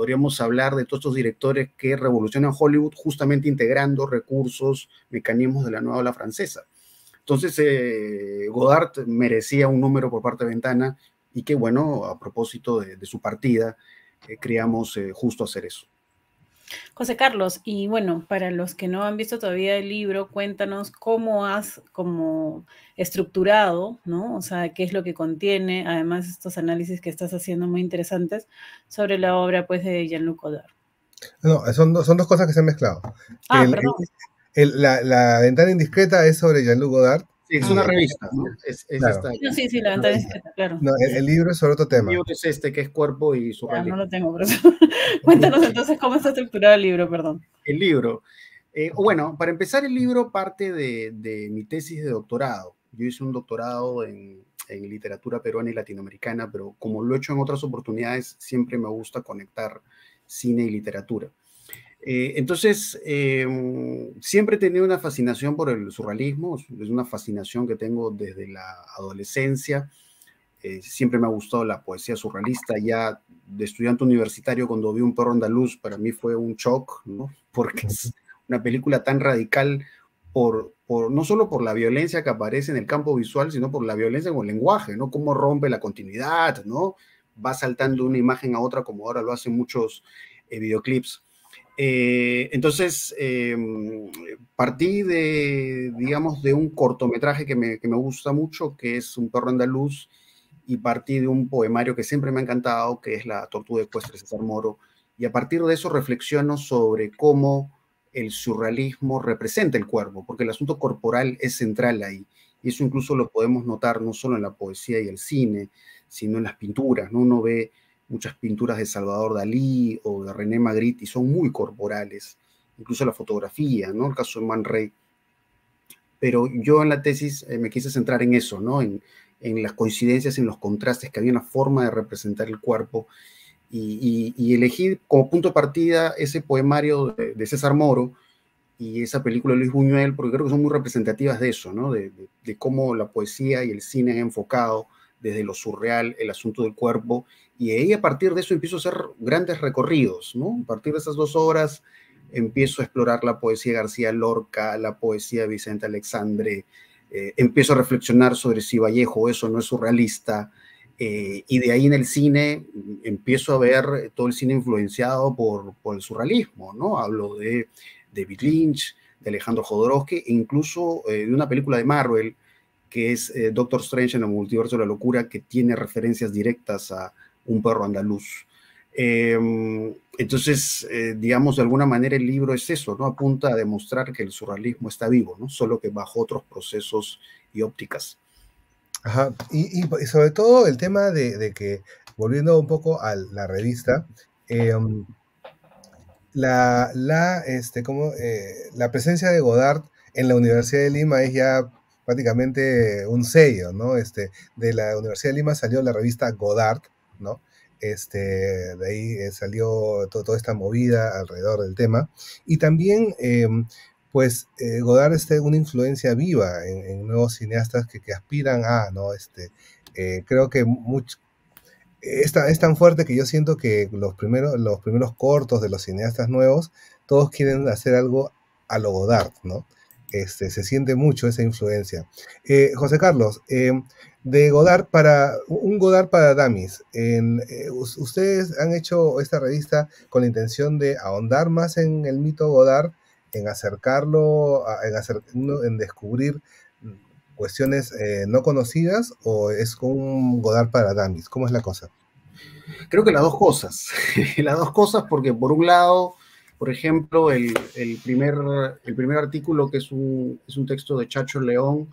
podríamos hablar de todos estos directores que revolucionan Hollywood justamente integrando recursos, mecanismos de la nueva ola francesa. Entonces, eh, Godard merecía un número por parte de Ventana y que bueno, a propósito de, su partida, eh, creamos eh, justo hacer eso. José Carlos, y bueno, para los que no han visto todavía el libro, cuéntanos cómo has como estructurado, ¿no? O sea, qué es lo que contiene, además estos análisis que estás haciendo muy interesantes sobre la obra pues de Jean-Luc Godard. No, son, dos cosas que se han mezclado. Ah, la, la, ventana indiscreta es sobre Jean-Luc Godard es ah, una revista. ¿no? sí, sí, la ventana claro. el, libro es sobre otro tema. El libro es este, que es cuerpo y su ah, No lo tengo, *laughs* Cuéntanos entonces cómo está estructurado el libro, perdón. El libro. Eh, bueno, para empezar, el libro parte de, mi tesis de doctorado. Yo hice un doctorado en literatura peruana y latinoamericana, pero como lo he hecho en otras oportunidades, siempre me gusta conectar cine y literatura. Eh, entonces, em, siempre he tenido una fascinación por el surrealismo, es una fascinación que tengo desde la adolescencia. Eh, siempre me ha gustado la poesía surrealista, ya de estudiante universitario cuando vi Un perro andaluz, para mí fue un shock, *laughs* porque es una película tan radical, por, no solo por la violencia que aparece en el campo visual, sino por la violencia con el lenguaje, ¿no? Cómo rompe la continuidad, ¿no? Va saltando una imagen a otra como ahora lo hacen muchos eh, videoclips. Eh, entonces, eh, partí de, digamos, de un cortometraje que me, gusta mucho, que es Un perro andaluz, y partí de un poemario que siempre me ha encantado, que es La tortuga de César Moro, y a partir de eso reflexiono sobre cómo el surrealismo representa el cuerpo, porque el asunto corporal es central ahí, y eso incluso lo podemos notar no solo en la poesía y el cine, sino en las pinturas, ¿no? Uno ve muchas pinturas de Salvador Dalí o de René Magritte y son muy corporales, incluso la fotografía, ¿no? El caso de Man Ray. Pero yo en la tesis eh, me quise centrar en eso, ¿no? En, en, las coincidencias, en los contrastes, que había una forma de representar el cuerpo. Y, y, elegí como punto de partida ese poemario de, César Moro y esa película de Luis Buñuel, porque creo que son muy representativas de eso, ¿no? De, de cómo la poesía y el cine han enfocado desde lo surreal, el asunto del cuerpo, y ahí a partir de eso empiezo a hacer grandes recorridos, ¿no? A partir de esas dos horas empiezo a explorar la poesía García Lorca, la poesía de Vicente Alexandre, eh, empiezo a reflexionar sobre si Vallejo eso no es surrealista, eh, y de ahí en el cine empiezo a ver todo el cine influenciado por, por el surrealismo, ¿no? Hablo de David Lynch, de Alejandro Jodorowsky, e incluso eh, de una película de Marvel, que es eh, Doctor Strange en el Multiverso de la Locura, que tiene referencias directas a un perro andaluz. Em, entonces, eh, digamos, de alguna manera el libro es eso, ¿no? Apunta a demostrar que el surrealismo está vivo, ¿no? Solo que bajo otros procesos y ópticas. Ajá, y, sobre todo el tema de, que, volviendo un poco a la revista, em, la, este, como, eh, la presencia de Godard en la Universidad de Lima es ya prácticamente un sello, ¿no? Este, de la Universidad de Lima salió la revista Godard, ¿no? Este, de ahí eh, salió toda esta movida alrededor del tema. Y también, em, pues, eh, Godard es una influencia viva en, nuevos cineastas que, aspiran a, ¿no? Este, eh, creo que mucho, es, tan, es, tan fuerte que yo siento que los primeros, los primeros cortos de los cineastas nuevos, todos quieren hacer algo a lo Godard, ¿no? Este, se siente mucho esa influencia. Eh, José Carlos, eh, de Godard para, un Godard para Damis, eh, ustedes han hecho esta revista con la intención de ahondar más en el mito Godard, en acercarlo, en, descubrir cuestiones no conocidas o es un Godard para Damis, ¿cómo es la cosa? Creo que las dos cosas, *laughs* las dos cosas porque por un lado por ejemplo, el, primer, el primer artículo, que es un, texto de Chacho León,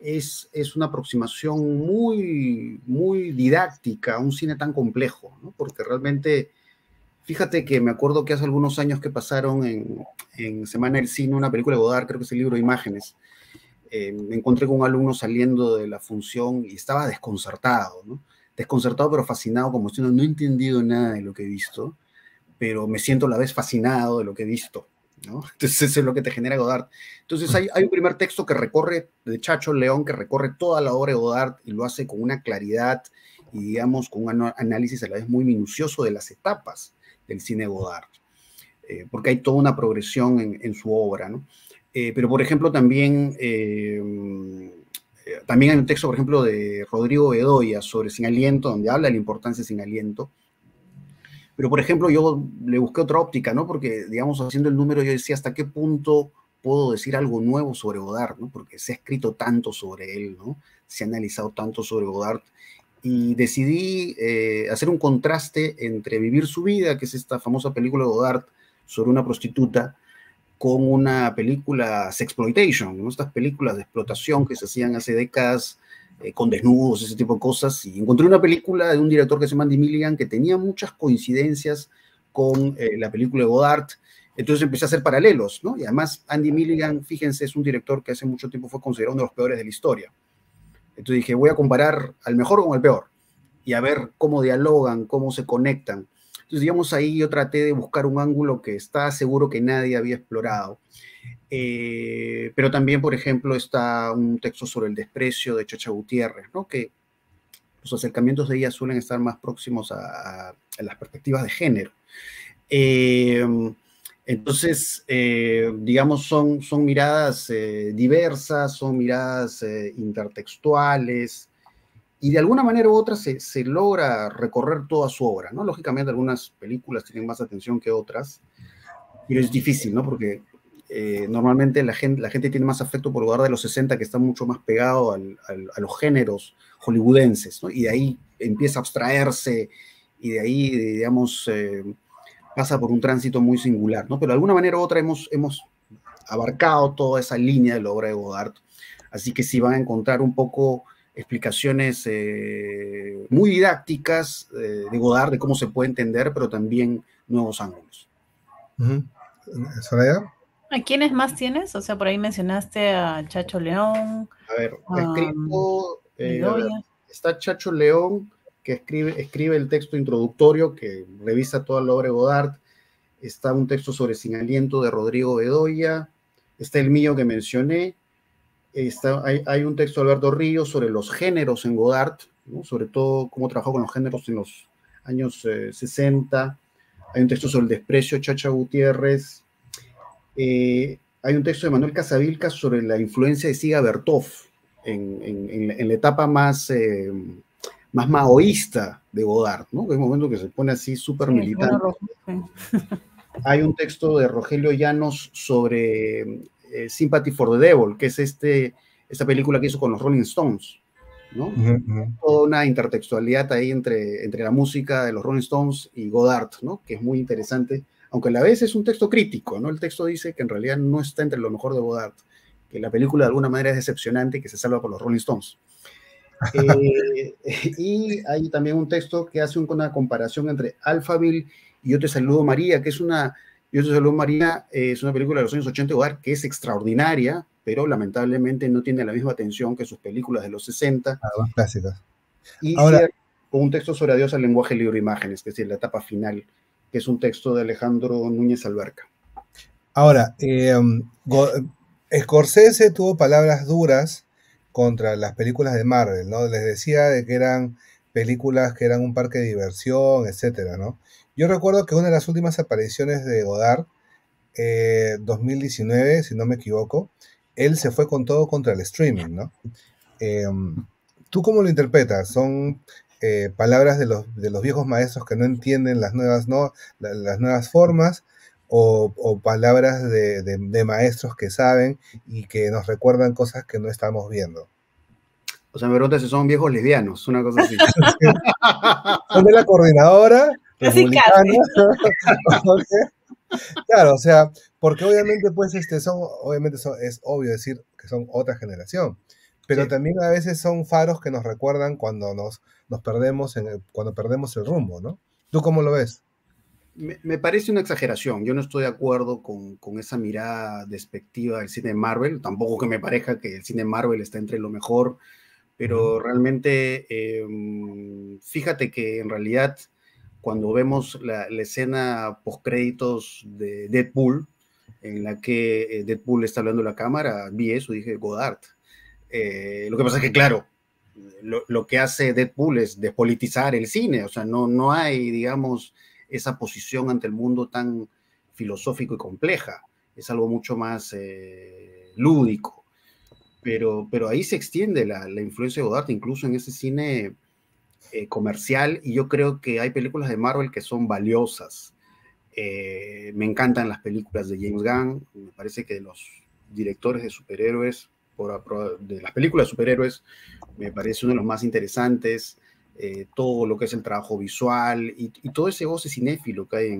es, una aproximación muy, muy didáctica a un cine tan complejo, porque realmente, fíjate que me acuerdo que hace algunos años que pasaron en, Semana del Cine una película de Godard, creo que es el libro de Imágenes, eh, me encontré con un alumno saliendo de la función y estaba desconcertado, desconcertado pero fascinado, como si no, no he entendido nada de lo que he visto pero me siento a la vez fascinado de lo que he visto. ¿no? *laughs* Entonces, eso es lo que te genera Godard. Entonces, hay, un primer texto que recorre, de Chacho León, que recorre toda la obra de Godard y lo hace con una claridad y, digamos, con un análisis a la vez muy minucioso de las etapas del cine Godard, eh, porque hay toda una progresión en, su obra, ¿no? Eh, pero, por ejemplo, también, eh, también hay un texto, por ejemplo, de Rodrigo Bedoya sobre Sin Aliento, donde habla de la importancia de Sin Aliento, pero, por ejemplo, yo le busqué otra óptica, ¿no? Porque, digamos, haciendo el número, yo decía hasta qué punto puedo decir algo nuevo sobre Godard, ¿no? Porque se ha escrito tanto sobre él, ¿no? Se ha analizado tanto sobre Godard. Y decidí eh, hacer un contraste entre Vivir su vida, que es esta famosa película de Godard sobre una prostituta, con una película sexploitation, estas películas de explotación que se hacían hace décadas eh, con desnudos, ese tipo de cosas. Y encontré una película de un director que se llama Andy Milligan que tenía muchas coincidencias con eh, la película de Godard. Entonces empecé a hacer paralelos, ¿no? Y además Andy Milligan, fíjense, es un director que hace mucho tiempo fue considerado uno de los peores de la historia. Entonces dije, voy a comparar al mejor con el peor y a ver cómo dialogan, cómo se conectan. Entonces, digamos, ahí yo traté de buscar un ángulo que está seguro que nadie había explorado. Eh, pero también, por ejemplo, está un texto sobre el desprecio de Chacha Gutiérrez, que los acercamientos de ella suelen estar más próximos a, las perspectivas de género. Eh, entonces, eh, digamos, son, son miradas diversas, son miradas intertextuales, y de alguna manera u otra se, logra recorrer toda su obra, ¿no? Lógicamente algunas películas tienen más atención que otras, pero es difícil, ¿no? Porque eh, normalmente la gente, la gente tiene más afecto por lugar de los 60 que está mucho más pegado a los géneros hollywoodenses, ¿no? Y de ahí empieza a abstraerse y de ahí, digamos, eh, pasa por un tránsito muy singular, ¿no? Pero de alguna manera u otra hemos, hemos abarcado toda esa línea de la obra de Godard, así que si van a encontrar un poco explicaciones eh, muy didácticas eh, de Godard, de cómo se puede entender, pero también nuevos ángulos. ¿A quiénes más tienes? O sea, por ahí mencionaste a Chacho León. A ver, eh, está Chacho León, que escribe, escribe el texto introductorio, que revisa toda la obra de Godard. Está un texto sobre Sin Aliento de Rodrigo Bedoya. Está el mío que mencioné hay, un texto de Alberto Ríos sobre los géneros en Godard, sobre todo cómo trabajó con los géneros en los años 60. Eh, hay un texto sobre el desprecio de Chacha Gutiérrez. Eh, hay un texto de Manuel Casavilca sobre la influencia de Siga Bertov en, la etapa más, eh, más maoísta de Godard, ¿no? Que es un momento que se pone así súper militar. hay un texto de Rogelio Llanos sobre eh, Sympathy for the Devil, que es este, esta película que hizo con los Rolling Stones. ¿no? Toda una intertextualidad ahí entre, entre la música de los Rolling Stones y Godard, ¿no? que es muy interesante, aunque a la vez es un texto crítico, ¿no? el texto dice que en realidad no está entre lo mejor de Godard, que la película de alguna manera es decepcionante y que se salva por los Rolling Stones. Eh, *laughs* y hay también un texto que hace una comparación entre Alphaville y Yo te saludo María, que es una yo soy Salud Marina eh, es una película de los años 80 hogar que es extraordinaria, pero lamentablemente no tiene la misma atención que sus películas de los 60. Ah, clásicas. Y Ahora, un texto sobre adiós al lenguaje libro imágenes, es decir, la etapa final, que es un texto de Alejandro Núñez Alberca. Ahora, eh, um, Scorsese tuvo palabras duras contra las películas de Marvel, ¿no? Les decía de que eran películas que eran un parque de diversión, etcétera, ¿no? Yo recuerdo que una de las últimas apariciones de Godard, 2019, eh, si no me equivoco, él se fue con todo contra el streaming, ¿no? Em, ¿Tú cómo lo interpretas? ¿Son eh, palabras de los, de los, viejos maestros que no entienden las nuevas, no, las nuevas formas? O, palabras de, maestros que saben y que nos recuerdan cosas que no estamos viendo. O sea, me pregunta si son viejos lesbianos, una cosa así. *laughs* son de la coordinadora *laughs* claro, o sea, porque obviamente, pues, este, son, obviamente es obvio decir que son otra generación, pero también a veces son faros que nos recuerdan cuando nos, nos perdemos, en el, cuando perdemos el rumbo, ¿no? ¿Tú cómo lo ves? Me, parece una exageración. Yo no estoy de acuerdo con, con, esa mirada despectiva del cine Marvel. Tampoco que me parezca que el cine Marvel está entre lo mejor, pero realmente em, fíjate que en realidad cuando vemos la, escena post-créditos de Deadpool, en la que eh, Deadpool está hablando a la cámara, vi eso y dije, Godard. Eh, lo que pasa es que, claro, lo, que hace Deadpool es despolitizar el cine, o sea, no, no hay, digamos, esa posición ante el mundo tan filosófico y compleja, es algo mucho más eh, lúdico. Pero, pero ahí se extiende la, la, influencia de Godard, incluso en ese cine eh, comercial y yo creo que hay películas de Marvel que son valiosas. Eh, me encantan las películas de James Gunn, me parece que los directores de superhéroes, por, de las películas de superhéroes, me parece uno de los más interesantes, eh, todo lo que es el trabajo visual y, todo ese goce cinéfilo que hay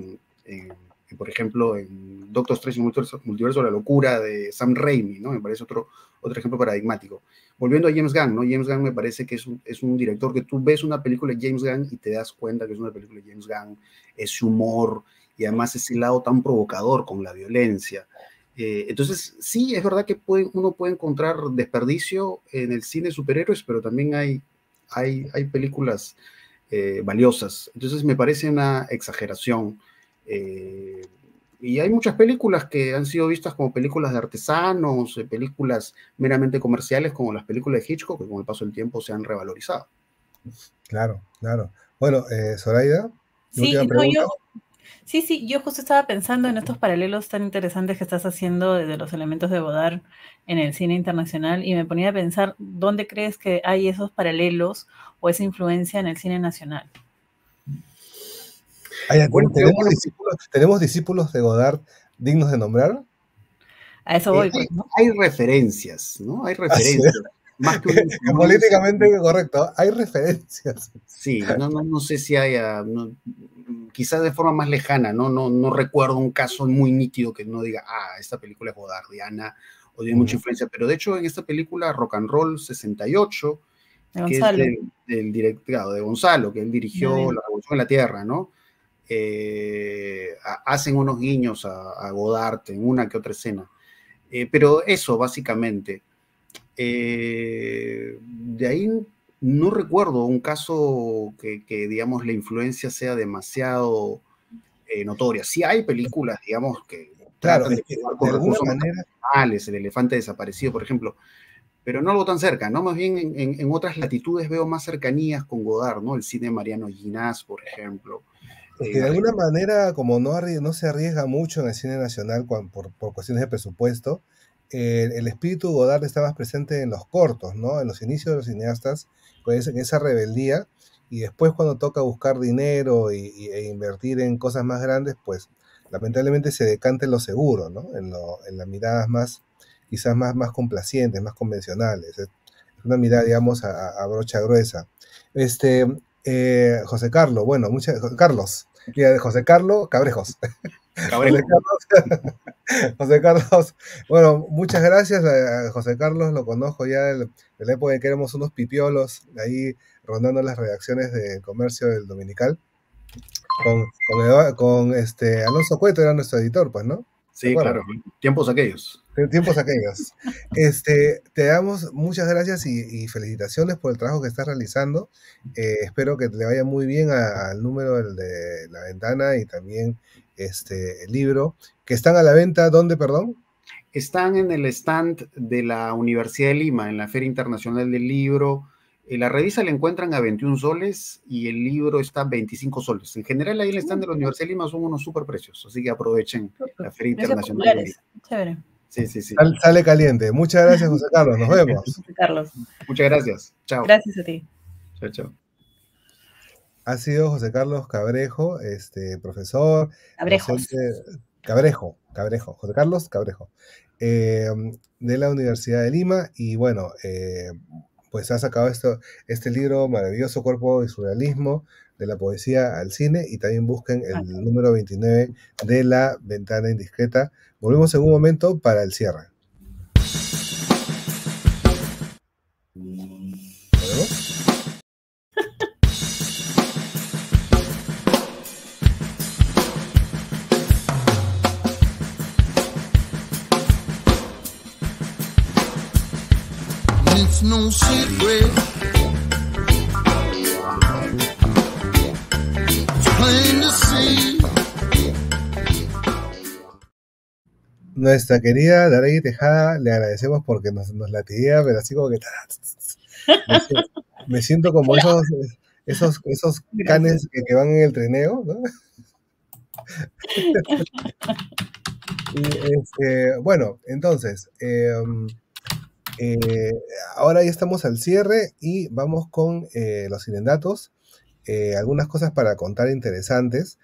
en, por ejemplo, en Doctor Strange Multiverso, Multiverso de la Locura de Sam Raimi, ¿no? Me parece otro, otro ejemplo paradigmático. Volviendo a James Gunn, ¿no? James Gunn me parece que es un, es un director que tú ves una película de James Gunn y te das cuenta que es una película de James Gunn, es humor y además ese lado tan provocador con la violencia. Eh, entonces, sí, es verdad que puede, uno puede encontrar desperdicio en el cine superhéroes, pero también hay, hay, hay películas eh, valiosas. Entonces, me parece una exageración. Eh, y hay muchas películas que han sido vistas como películas de artesanos, eh, películas meramente comerciales, como las películas de Hitchcock, que con el paso del tiempo se han revalorizado. Claro, claro. Bueno, eh, Zoraida, sí, sí, yo justo estaba pensando en estos paralelos tan interesantes que estás haciendo desde los elementos de Godard en el cine internacional y me ponía a pensar dónde crees que hay esos paralelos o esa influencia en el cine nacional. ¿tenemos, discípulos, de Godard dignos de nombrar? A eso voy. Pues, eh, hay referencias, ¿no? Hay ah, referencias. Más que *laughs* Políticamente correcto, hay referencias. Sí, no, sé si haya, quizás de forma más lejana, ¿no? No, no recuerdo un caso muy nítido que no diga, ah, esta película es godardiana o tiene mucha influencia, pero de hecho en esta película Rock and Roll 68, de que Gonzalo. de Gonzalo, que él dirigió La Revolución en la Tierra, ¿no? Eh, hacen unos guiños a, Godard en una que otra escena. Eh, pero eso, básicamente. Eh, de ahí no recuerdo un caso que, digamos, la influencia sea demasiado notoria. Sí hay películas, digamos, que claro, de, alguna manera... el elefante desaparecido, por ejemplo, pero no algo tan cerca, ¿no? Más bien en, otras latitudes veo más cercanías con Godard, ¿no? El cine Mariano Ginás, por ejemplo de alguna manera, como no, no se arriesga mucho en el cine nacional por, cuestiones de presupuesto, eh, el espíritu Godard está más presente en los cortos, En los inicios de los cineastas, pues, en esa rebeldía, y después cuando toca buscar dinero e invertir en cosas más grandes, pues lamentablemente se decanta en lo seguro, En, las miradas más, quizás más, más complacientes, más convencionales. Es una mirada, digamos, a, brocha gruesa. Este, eh, José Carlos, bueno, muchas, Carlos, Aquí de José Carlos Cabrejos. José Carlos, *laughs* José Carlos, bueno, muchas gracias a José Carlos, lo conozco ya de la época en que éramos unos pipiolos ahí rondando las redacciones de comercio del Dominical. Con, este Alonso Cueto era nuestro editor, pues, ¿no? Sí, claro, tiempos aquellos. Tiempos aquellos. *laughs* Este, te damos muchas gracias y, felicitaciones por el trabajo que estás realizando. Eh, espero que le vaya muy bien al número de la ventana y también este el libro, que están a la venta, ¿dónde, perdón? Están en el stand de la Universidad de Lima, en la Feria Internacional del Libro, la revista la encuentran a 21 soles y el libro está a 25 soles. En general, ahí en el stand de la Universidad de Lima son unos súper precios, así que aprovechen la Feria Internacional. Chévere. Sí, sí, sí. sale caliente. Muchas gracias, José Carlos. Nos vemos. *laughs* José Carlos. Muchas gracias. Chao. Gracias a ti. Chao, chao. Ha sido José Carlos Cabrejo, este profesor. Cabrejo. Cabrejo, Cabrejo, José Carlos Cabrejo, eh, de la Universidad de Lima. Y bueno, eh, pues ha sacado esto, este libro maravilloso, Cuerpo y Surrealismo, de la poesía al cine, y también busquen el número 29 de la ventana indiscreta. Volvemos en un momento para el cierre. Nuestra querida Daray Tejada, le agradecemos porque nos, nos latía, pero así como que. Me siento, como esos, esos, esos canes que, van en el treneo *laughs* este, bueno, entonces, em, eh, ahora ya estamos al cierre y vamos con eh, los inéditos, eh, algunas cosas para contar interesantes.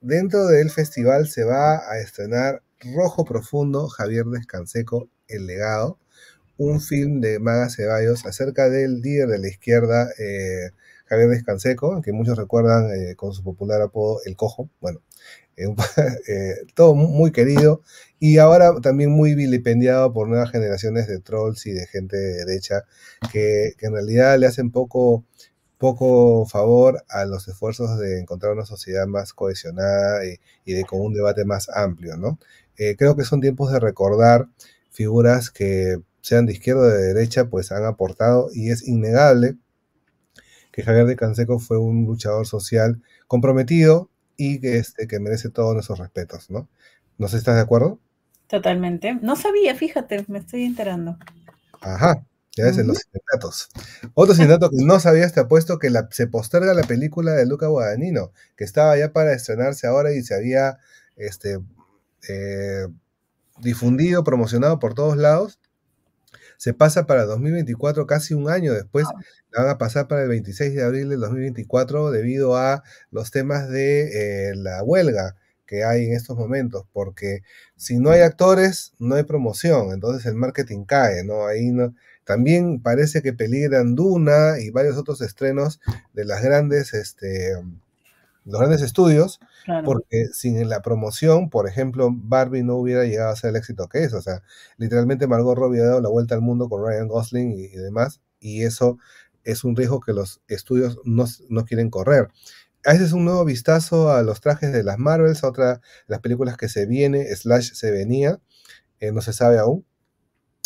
dentro del festival se va a estrenar Rojo Profundo, Javier Descanseco, El Legado, un film de Maga Ceballos acerca del líder de la izquierda, Javier Descanseco, que muchos recuerdan con su popular apodo El Cojo. Bueno, eh, *laughs* eh, todo muy querido y ahora también muy vilipendiado por nuevas generaciones de trolls y de gente de derecha que, en realidad le hacen poco, poco favor a los esfuerzos de encontrar una sociedad más cohesionada y, de con un debate más amplio, ¿no? Eh, creo que son tiempos de recordar figuras que sean de izquierda o de derecha, pues han aportado y es innegable que Javier de Canseco fue un luchador social comprometido, y que, este, que merece todos nuestros respetos, ¿no? No sé estás de acuerdo. Totalmente. No sabía, fíjate, me estoy enterando. Ajá, ya ves, en los sindicatos. Otro sindicato que no sabías, te apuesto que la, se posterga la película de Luca Guadagnino, que estaba ya para estrenarse ahora y se había este, eh, difundido, promocionado por todos lados, se pasa para 2024, casi un año después, van a pasar para el 26 de abril de 2024 debido a los temas de eh, la huelga que hay en estos momentos, porque si no hay actores, no hay promoción, entonces el marketing cae, ¿no? Ahí no, también parece que peligran Duna y varios otros estrenos de las grandes este, los grandes estudios, porque sin la promoción, por ejemplo, Barbie no hubiera llegado a ser el éxito que es. O sea, literalmente Margot Robbie ha dado la vuelta al mundo con Ryan Gosling y, demás, y eso es un riesgo que los estudios no, quieren correr. A ese es un nuevo vistazo a los trajes de las Marvels, otra las películas que se viene, slash se venía, eh, no se sabe aún.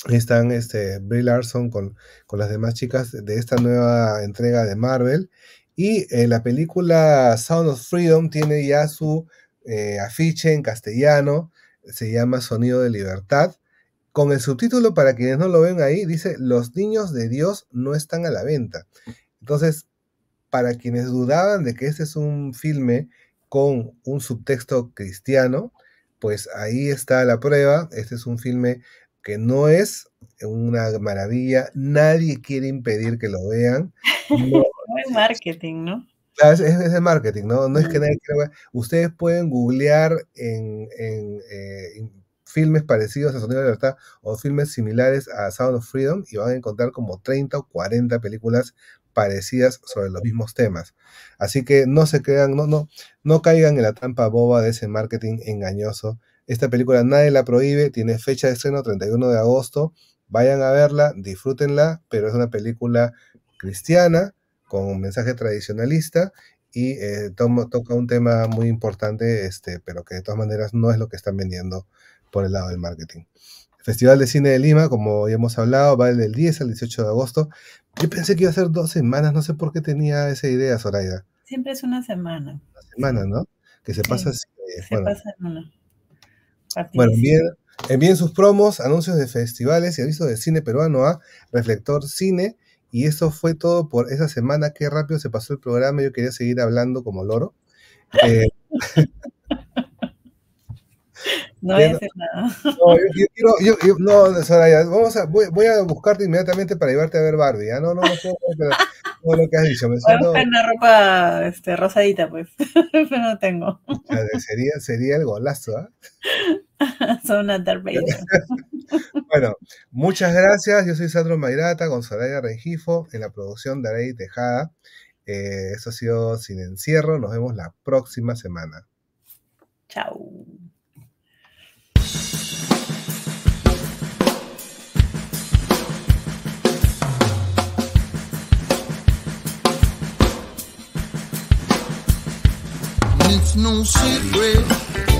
Están este, Brie Larson con, con las demás chicas de esta nueva entrega de Marvel y eh, la película Sound of Freedom tiene ya su eh, afiche en castellano, se llama Sonido de Libertad, con el subtítulo para quienes no lo ven ahí, dice, Los niños de Dios no están a la venta. Entonces, para quienes dudaban de que este es un filme con un subtexto cristiano, pues ahí está la prueba, este es un filme que no es una maravilla, nadie quiere impedir que lo vean, *laughs* marketing, ¿no? Ah, es, es, marketing, ¿no? No es que nadie quiera. Ustedes pueden googlear en, eh, filmes parecidos a Sonido de Libertad o filmes similares a Sound of Freedom y van a encontrar como 30 o 40 películas parecidas sobre los mismos temas. Así que no se crean, no, no, no caigan en la trampa boba de ese marketing engañoso. Esta película nadie la prohíbe, tiene fecha de estreno 31 de agosto. Vayan a verla, disfrútenla, pero es una película cristiana con un mensaje tradicionalista y eh, toca un tema muy importante, este, pero que de todas maneras no es lo que están vendiendo por el lado del marketing. Festival de Cine de Lima, como ya hemos hablado, va del 10 al 18 de agosto. Yo pensé que iba a ser dos semanas, no sé por qué tenía esa idea, Zoraida. Siempre es una semana. Una semana, ¿no? Que se pasa eh, bueno. en bien, envíen sus promos, anuncios de festivales y avisos de cine peruano a Reflector Cine y eso fue todo por esa semana. Qué rápido se pasó el programa. Yo quería seguir hablando como loro. *laughs* Eh, no voy a hacer nada. No, Soraya, vamos a, voy, a buscarte inmediatamente para llevarte a ver Barbie. ¿ah? No, no, no, no, no, lo que has dicho. Me una ropa este, rosadita, pues, *laughs* pero no tengo. Sería, sería el golazo, ¿eh? *laughs* Son una *laughs* Bueno, muchas gracias. Yo soy Sandro Mayrata, con Soraya Rengifo en la producción de Arey Tejada. Eh, eso ha sido Sin Encierro. Nos vemos la próxima semana. Chao. It's no secret.